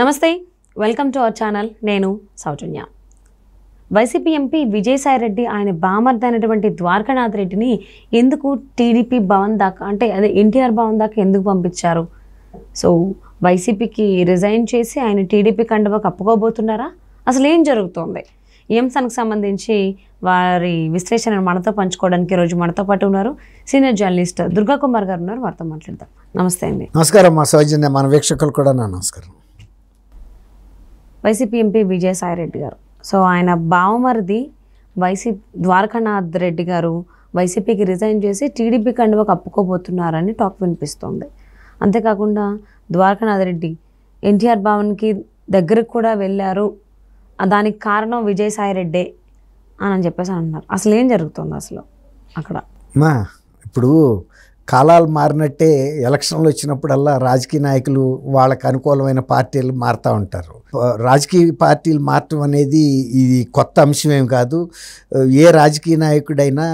నమస్తే welcome to our channel నేను సౌజన్య YCP MP Vijayasai Reddy ఆయన బామర్దైనటువంటి ద్వారకానాథ్ రెడ్డిని ఎందుకు టీడీపీ భవన్ దాకా అంటే అదే ఎన్టీఆర్ భవన్ దాకా ఎందుకు పంపించారు సో వైసీపీకి రిజైన్ చేసి ఆయన టీడీపీ కండువకు కప్పుకోబోతున్నారా అసలు ఏం జరుగుతోంది ఎంసన్కి సంబంధించి వారి విశ్లేషణను మనతో పంచుకోవడానికి ఈరోజు మనతో పాటు ఉన్నారు సీనియర్ జర్నలిస్ట్ దుర్గా కుమార్ గారు ఉన్నారు వారితో మాట్లాడతారు నమస్తే అండి నమస్కారం మా సౌజన్య మన వీక్షకులు కూడా నా నమస్కారం వైసీపీ ఎంపీ విజయసాయిరెడ్డి గారు సో ఆయన బావమరిది వైసీపీ ద్వారకానాథ్ రెడ్డి గారు వైసీపీకి రిజైన్ చేసి టీడీపీ కండువ కప్పుకోబోతున్నారని టాక్ వినిపిస్తోంది అంతేకాకుండా ద్వారకానాథ్ రెడ్డి ఎన్టీఆర్ భవన్కి దగ్గరకు కూడా వెళ్ళారు దానికి కారణం విజయసాయి రెడ్డే అని చెప్పేసి అంటున్నారు అసలు ఏం జరుగుతుంది అసలు అక్కడ ఇప్పుడు కాలాలు మారినట్టే ఎలక్షన్లు వచ్చినప్పుడల్లా రాజకీయ నాయకులు వాళ్ళకు అనుకూలమైన పార్టీలు మారుతూ ఉంటారు రాజకీయ పార్టీలు మారటం అనేది ఇది కొత్త అంశమేం కాదు ఏ రాజకీయ నాయకుడైనా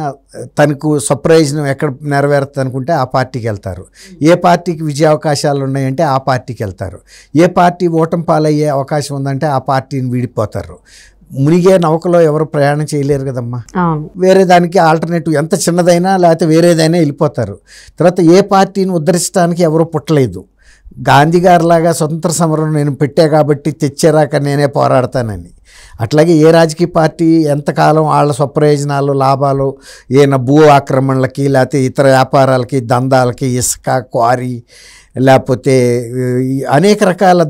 తనకు స్వప్రయోజనం ఎక్కడ నెరవేరుతుంది అనుకుంటే ఆ పార్టీకి వెళ్తారు ఏ పార్టీకి విజయావకాశాలు ఉన్నాయంటే ఆ పార్టీకి వెళ్తారు ఏ పార్టీ ఓటం పాలయ్యే అవకాశం ఉందంటే ఆ పార్టీని విడిపోతారు మునిగే నౌకలో ఎవరు ప్రయాణం చేయలేరు కదమ్మా వేరే దానికి ఆల్టర్నేటివ్ ఎంత చిన్నదైనా లేకపోతే వేరేదైనా వెళ్ళిపోతారు తర్వాత ఏ పార్టీని ఉద్ధరించడానికి ఎవరు పుట్టలేదు గాంధీ గారిలాగా స్వతంత్ర సమరం నేను పెట్టా కాబట్టి తెచ్చేరాక నేనే పోరాడతానని అట్లాగే ఏ రాజకీయ పార్టీ ఎంతకాలం వాళ్ళ స్వప్రయోజనాలు లాభాలు ఏమైనా భూ ఆక్రమణలకి లేకపోతే ఇతర వ్యాపారాలకి దందాలకి ఇసుక క్వారీ లేకపోతే అనేక రకాల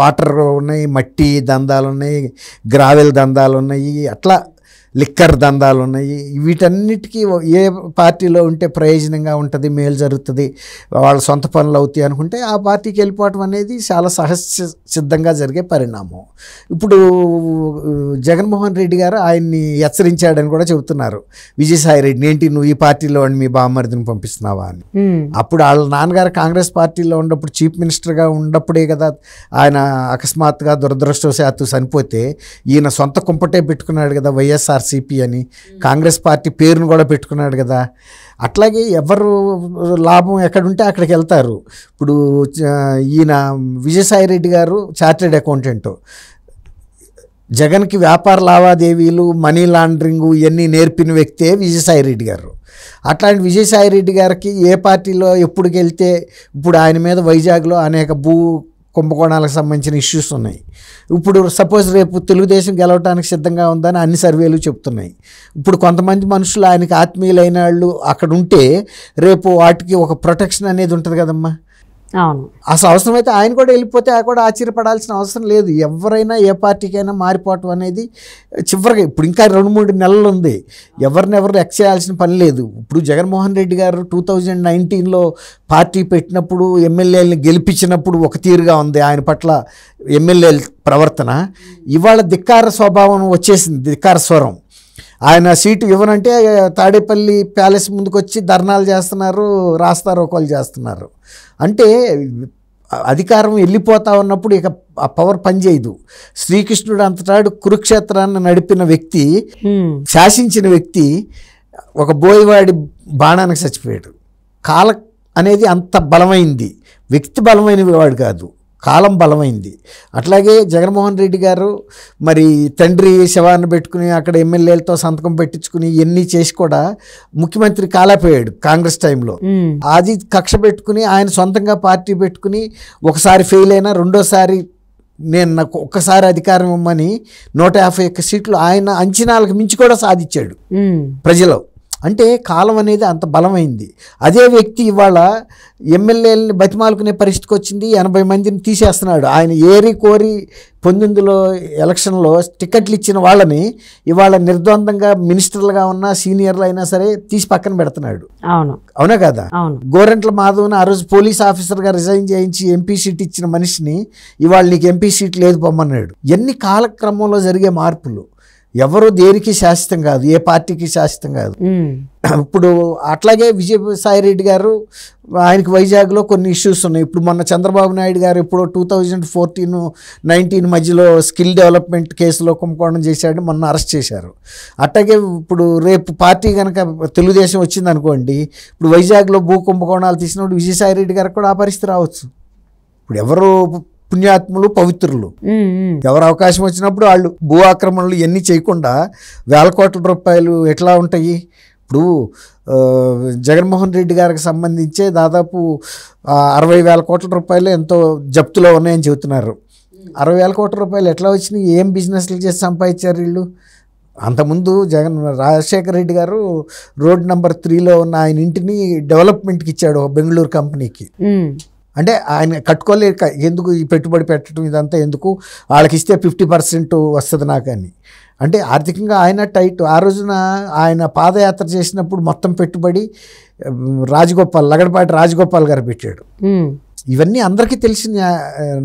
వాటర్ ఉన్నాయి మట్టి దందాలు ఉన్నాయి గ్రావెల్ దందాలు ఉన్నాయి అట్లా లిక్కర్ దందాలు ఉన్నాయి వీటన్నిటికీ ఏ పార్టీలో ఉంటే ప్రయోజనంగా ఉంటుంది మేలు జరుగుతుంది వాళ్ళ సొంత పనులు అవుతాయి అనుకుంటే ఆ పార్టీకి వెళ్ళిపోవటం అనేది చాలా సహజ సిద్ధంగా జరిగే పరిణామం ఇప్పుడు జగన్మోహన్ రెడ్డి గారు ఆయన్ని హెచ్చరించాడని కూడా చెబుతున్నారు విజయసాయి రెడ్డిని ఏంటి నువ్వు ఈ పార్టీలో మీ బామ్మరిదిని పంపిస్తున్నావా అని అప్పుడు వాళ్ళ నాన్నగారు కాంగ్రెస్ పార్టీలో ఉన్నప్పుడు చీఫ్ మినిస్టర్గా ఉన్నప్పుడే కదా ఆయన అకస్మాత్తుగా దురదృష్టవశాత్తు చనిపోతే ఈయన సొంత కుంపటే పెట్టుకున్నాడు కదా వైఎస్ఆర్ ఆర్సీపీ అని కాంగ్రెస్ పార్టీ పేరును కూడా పెట్టుకున్నాడు కదా అట్లాగే ఎవరు లాభం ఎక్కడుంటే అక్కడికి వెళ్తారు ఇప్పుడు ఈయన విజయసాయి రెడ్డి గారు చార్టెడ్ అకౌంటెంట్ జగన్కి వ్యాపార లావాదేవీలు మనీ లాండరింగ్ ఇవన్నీ నేర్పిన వ్యక్తే విజయసాయిరెడ్డి గారు అట్లాంటి విజయసాయిరెడ్డి గారికి ఏ పార్టీలో ఎప్పుడు ఇప్పుడు ఆయన మీద వైజాగ్లో అనేక భూ కుంభకోణాలకు సంబంధించిన ఇష్యూస్ ఉన్నాయి ఇప్పుడు సపోజ్ రేపు తెలుగుదేశం గెలవడానికి సిద్ధంగా ఉందని అన్ని సర్వేలు చెప్తున్నాయి ఇప్పుడు కొంతమంది మనుషులు ఆయనకి ఆత్మీయులైన వాళ్ళు అక్కడ ఉంటే రేపు వాటికి ఒక ప్రొటెక్షన్ అనేది ఉంటుంది కదమ్మా అవును అసలు అవసరమైతే ఆయన కూడా వెళ్ళిపోతే ఆయన కూడా ఆశ్చర్యపడాల్సిన అవసరం లేదు ఎవరైనా ఏ పార్టీకైనా మారిపోవటం అనేది చివరిగా ఇప్పుడు ఇంకా రెండు మూడు నెలలు ఉంది ఎవరినెవరు ఎక్స్ చేయాల్సిన పని లేదు ఇప్పుడు జగన్మోహన్ రెడ్డి గారు టూ థౌజండ్ నైన్టీన్లో పార్టీ పెట్టినప్పుడు ఎమ్మెల్యేలను గెలిపించినప్పుడు ఒక తీరుగా ఉంది ఆయన పట్ల ఎమ్మెల్యేల ప్రవర్తన ఇవాళ ధిక్కార స్వభావం వచ్చేసింది ధిక్కార స్వరం ఆయన సీటు ఇవ్వనంటే తాడేపల్లి ప్యాలెస్ ముందుకు వచ్చి ధర్నాలు చేస్తున్నారు రాస్తారోకాలు చేస్తున్నారు అంటే అధికారం వెళ్ళిపోతా ఉన్నప్పుడు ఇక ఆ పవర్ పనిచేయదు శ్రీకృష్ణుడు అంతటాడు కురుక్షేత్రాన్ని నడిపిన వ్యక్తి శాసించిన వ్యక్తి ఒక బోయవాడి బాణానికి చచ్చిపోయాడు కాల అనేది అంత బలమైంది వ్యక్తి బలమైన వాడు కాదు కాలం బలమైంది అట్లాగే జగన్మోహన్ రెడ్డి గారు మరి తండ్రి శవాన్ని పెట్టుకుని అక్కడ ఎమ్మెల్యేలతో సంతకం పెట్టించుకుని ఎన్ని చేసి కూడా ముఖ్యమంత్రి కాలేపోయాడు కాంగ్రెస్ టైంలో అది కక్ష పెట్టుకుని ఆయన సొంతంగా పార్టీ పెట్టుకుని ఒకసారి ఫెయిల్ అయినా రెండోసారి నేను నాకు ఒక్కసారి అధికారం ఇవ్వమని నూట యాభై ఒక్క సీట్లు ఆయన అంచనాలకు మించి కూడా సాధించాడు ప్రజలు అంటే కాలం అనేది అంత బలమైంది అదే వ్యక్తి ఇవాళ ఎమ్మెల్యేలని బతిమాలుకునే పరిస్థితికి వచ్చింది ఎనభై మందిని తీసేస్తున్నాడు ఆయన ఏరి కోరి పొందిందులో ఎలక్షన్లో టికెట్లు ఇచ్చిన వాళ్ళని ఇవాళ నిర్ద్వందంగా మినిస్టర్లుగా ఉన్న సీనియర్లు అయినా సరే తీసి పక్కన పెడుతున్నాడు అవును అవునా కదా గోరెంట్ల మాధవ్ని ఆ రోజు పోలీస్ ఆఫీసర్గా రిజైన్ చేయించి ఎంపీ సీట్ ఇచ్చిన మనిషిని ఇవాళ నీకు ఎంపీ సీట్ లేదు పొమ్మన్నాడు ఎన్ని కాలక్రమంలో జరిగే మార్పులు ఎవరు దేనికి శాశ్వతం కాదు ఏ పార్టీకి శాశ్వతం కాదు ఇప్పుడు అట్లాగే విజయసాయి రెడ్డి గారు ఆయనకి వైజాగ్లో కొన్ని ఇష్యూస్ ఉన్నాయి ఇప్పుడు మొన్న చంద్రబాబు నాయుడు గారు ఇప్పుడు టూ థౌజండ్ ఫోర్టీన్ నైన్టీన్ మధ్యలో స్కిల్ డెవలప్మెంట్ కేసులో కుంభకోణం చేశాడు మొన్న అరెస్ట్ చేశారు అట్లాగే ఇప్పుడు రేపు పార్టీ కనుక తెలుగుదేశం వచ్చింది అనుకోండి ఇప్పుడు వైజాగ్లో భూ కుంభకోణాలు తీసినప్పుడు విజయసాయి రెడ్డి గారు కూడా ఆ పరిస్థితి రావచ్చు ఇప్పుడు ఎవరు పుణ్యాత్ములు పవిత్రులు ఎవరు అవకాశం వచ్చినప్పుడు వాళ్ళు భూ ఆక్రమణలు ఇవన్నీ చేయకుండా వేల కోట్ల రూపాయలు ఎట్లా ఉంటాయి ఇప్పుడు జగన్మోహన్ రెడ్డి గారికి సంబంధించే దాదాపు అరవై వేల కోట్ల రూపాయలు ఎంతో జప్తులో ఉన్నాయని చెబుతున్నారు అరవై వేల కోట్ల రూపాయలు ఎట్లా వచ్చినాయి ఏం బిజినెస్లు చేసి సంపాదించారు వీళ్ళు అంతకుముందు జగన్ రాజశేఖర రెడ్డి గారు రోడ్ నెంబర్ త్రీలో ఉన్న ఆయన ఇంటిని డెవలప్మెంట్కి ఇచ్చాడు బెంగళూరు కంపెనీకి అంటే ఆయన కట్టుకోలేక ఎందుకు ఈ పెట్టుబడి పెట్టడం ఇదంతా ఎందుకు వాళ్ళకి ఇస్తే ఫిఫ్టీ పర్సెంట్ వస్తుంది నాకు అని అంటే ఆర్థికంగా ఆయన టైట్ ఆ రోజున ఆయన పాదయాత్ర చేసినప్పుడు మొత్తం పెట్టుబడి రాజగోపాల్ లగడపాటి రాజగోపాల్ గారు పెట్టాడు ఇవన్నీ అందరికీ తెలిసిన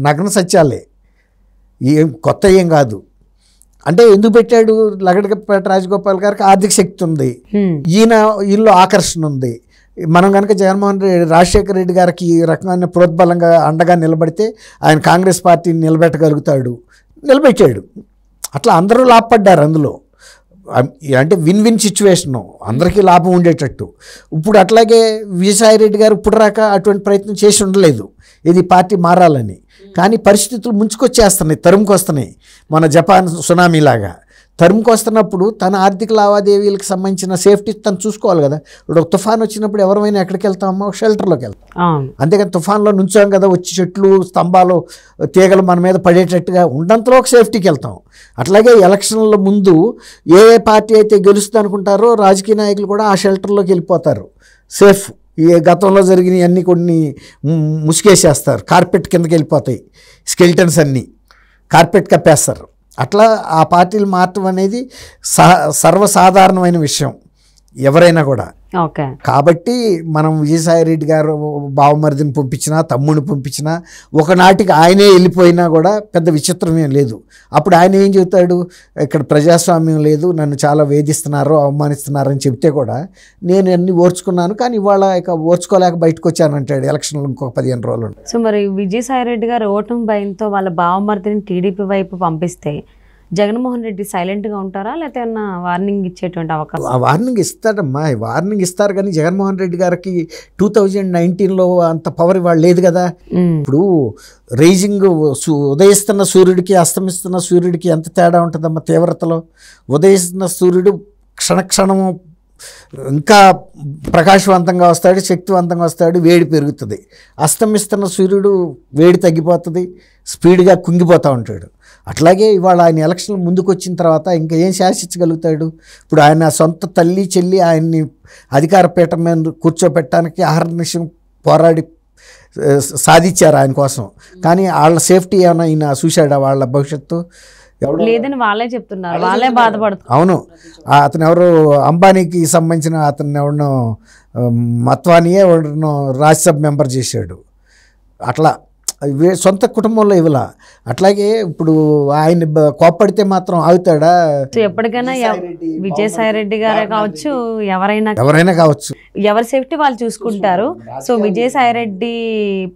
నగ్న సత్యాలే ఏం కొత్త ఏం కాదు అంటే ఎందుకు పెట్టాడు లగడపేట రాజగోపాల్ గారికి ఆర్థిక శక్తి ఉంది ఈయన ఇల్లు ఆకర్షణ ఉంది మనం కనుక జగన్మోహన్ రెడ్డి రాజశేఖర రెడ్డి గారికి ఈ రకమైన ప్రోద్బలంగా అండగా నిలబడితే ఆయన కాంగ్రెస్ పార్టీని నిలబెట్టగలుగుతాడు నిలబెట్టాడు అట్లా అందరూ లాభపడ్డారు అందులో అంటే విన్ విన్ సిచ్యువేషను అందరికీ లాభం ఉండేటట్టు ఇప్పుడు అట్లాగే విజయసాయిరెడ్డి రెడ్డి గారు ఇప్పుడు రాక అటువంటి ప్రయత్నం చేసి ఉండలేదు ఇది పార్టీ మారాలని కానీ పరిస్థితులు ముంచుకొచ్చేస్తున్నాయి తరుముకొస్తున్నాయి మన జపాన్ సునామీలాగా తరుముకు వస్తున్నప్పుడు తన ఆర్థిక లావాదేవీలకు సంబంధించిన సేఫ్టీ తను చూసుకోవాలి కదా ఇప్పుడు ఒక తుఫాన్ వచ్చినప్పుడు ఎవరైనా ఎక్కడికి వెళ్తామో షెల్టర్లోకి వెళ్తాం అంతేకాని తుఫాన్లో నుంచాం కదా వచ్చి చెట్లు స్తంభాలు తీగలు మన మీద పడేటట్టుగా ఉండంతలో ఒక సేఫ్టీకి వెళ్తాం అట్లాగే ఎలక్షన్ల ముందు ఏ ఏ పార్టీ అయితే గెలుస్తుంది అనుకుంటారో రాజకీయ నాయకులు కూడా ఆ షెల్టర్లోకి వెళ్ళిపోతారు సేఫ్ ఏ గతంలో జరిగిన అన్ని కొన్ని ముసుకేసేస్తారు కార్పెట్ కిందకి వెళ్ళిపోతాయి స్కెల్టన్స్ అన్నీ కార్పెట్ కప్పేస్తారు అట్లా ఆ పార్టీలు మారటం అనేది సర్వసాధారణమైన విషయం ఎవరైనా కూడా కాబట్టి మనం విజయసాయి రెడ్డి గారు బావమరిదిని పంపించినా తమ్ముడిని పంపించినా ఒకనాటికి ఆయనే వెళ్ళిపోయినా కూడా పెద్ద విచిత్రమేం లేదు అప్పుడు ఆయన ఏం చెబుతాడు ఇక్కడ ప్రజాస్వామ్యం లేదు నన్ను చాలా వేధిస్తున్నారు అవమానిస్తున్నారు అని చెప్తే కూడా నేను అన్ని ఓర్చుకున్నాను కానీ ఇవాళ ఇక ఓర్చుకోలేక బయటకు వచ్చానంటాడు ఎలక్షన్లు ఇంకొక పదిహేను రోజులు సో మరి విజయసాయి రెడ్డి గారు ఓటమి భయంతో వాళ్ళ బావమరిదిని టీడీపీ వైపు పంపిస్తే జగన్మోహన్ రెడ్డి సైలెంట్గా ఉంటారా లేకపోతే వార్నింగ్ ఇచ్చేటువంటి అవకాశం ఆ వార్నింగ్ ఇస్తాడమ్మా వార్నింగ్ ఇస్తారు కానీ జగన్మోహన్ రెడ్డి గారికి టూ థౌజండ్ నైన్టీన్లో అంత పవర్ ఇవాళ లేదు కదా ఇప్పుడు రైజింగ్ ఉదయిస్తున్న సూర్యుడికి అస్తమిస్తున్న సూర్యుడికి ఎంత తేడా ఉంటుందమ్మా తీవ్రతలో ఉదయిస్తున్న సూర్యుడు క్షణక్షణము ఇంకా ప్రకాశవంతంగా వస్తాడు శక్తివంతంగా వస్తాడు వేడి పెరుగుతుంది అస్తమిస్తున్న సూర్యుడు వేడి తగ్గిపోతుంది స్పీడ్గా కుంగిపోతూ ఉంటాడు అట్లాగే ఇవాళ ఆయన ఎలక్షన్ ముందుకు వచ్చిన తర్వాత ఇంకా ఏం శాసించగలుగుతాడు ఇప్పుడు ఆయన సొంత తల్లి చెల్లి ఆయన్ని అధికార పీఠం మీద కూర్చోబెట్టడానికి ఆహర్నిషం పోరాడి సాధించారు ఆయన కోసం కానీ వాళ్ళ సేఫ్టీ ఏమైనా ఆయన చూశాడా వాళ్ళ భవిష్యత్తు లేదని వాళ్ళే చెప్తున్నారు వాళ్ళే బాధపడుతున్నారు అవును అతను ఎవరు అంబానీకి సంబంధించిన అతను ఎవరినో మత్వానియే ఎవరినో రాజ్యసభ మెంబర్ చేశాడు అట్లా సొంత కుటుంబంలో ఇవ్వాల అట్లాగే ఇప్పుడు ఆయన కోప్పడితే మాత్రం ఆగుతాడా ఎప్పటికైనా విజయసాయి రెడ్డి గారే కావచ్చు ఎవరైనా ఎవరైనా కావచ్చు ఎవరి సేఫ్టీ వాళ్ళు చూసుకుంటారు సో విజయసాయి రెడ్డి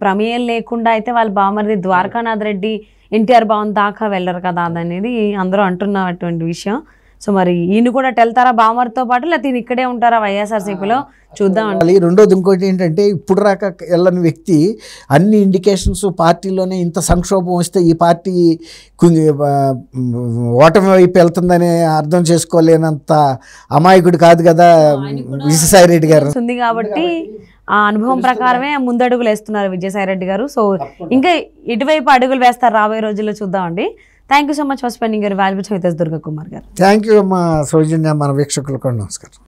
ప్రమేయం లేకుండా అయితే వాళ్ళు బామరిది ద్వారకానాథ్ రెడ్డి ఎన్టీఆర్ భవన్ దాకా వెళ్ళరు కదా అనేది అందరూ అంటున్నటువంటి విషయం సో మరి ఈయన కూడా వెళ్తారా బామర్తో పాటు లేకపోతే ఇక్కడే ఉంటారా వైఎస్ఆర్సీపీలో చూద్దాం రెండోది ఇంకోటి ఏంటంటే ఇప్పుడు రాక వెళ్ళని వ్యక్తి అన్ని ఇండికేషన్స్ పార్టీలోనే ఇంత సంక్షోభం వస్తే ఈ పార్టీ ఓటమి వైపు వెళ్తుందని అర్థం చేసుకోలేనంత అమాయకుడు కాదు కదా విజయసాయి రెడ్డి గారు ఉంది కాబట్టి ఆ అనుభవం ప్రకారమే ముందడుగులు వేస్తున్నారు విజయసాయి రెడ్డి గారు సో ఇంకా ఇటువైపు అడుగులు వేస్తారు రాబోయే రోజుల్లో చూద్దామండి thank you so much for spending your valuable with Durga Kumar గారు థ్యాంక్ యూ మా సౌజన్య మన వీక్షకులకు నమస్కారం